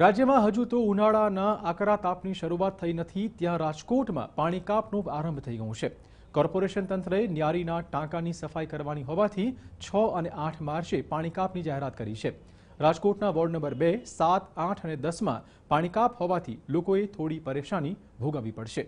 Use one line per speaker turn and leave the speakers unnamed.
રાજ્યમાં હજુ તો ઉનાળાના આકરા તાપની શરૂઆત થઈ નથી ત્યાં રાજકોટમાં પાણી કાપનો આરંભ થઈ ગયો છે કોર્પોરેશન તંત્રે ન્યારીના ટાંકાની સફાઈ કરવાની હોવાથી છ અને આઠ માર્ચે પાણી કાપની જાહેરાત કરી છે રાજકોટના વોર્ડ નંબર બે સાત આઠ અને દસમાં પાણી કાપ હોવાથી લોકોએ થોડી પરેશાની ભોગવવી પડશે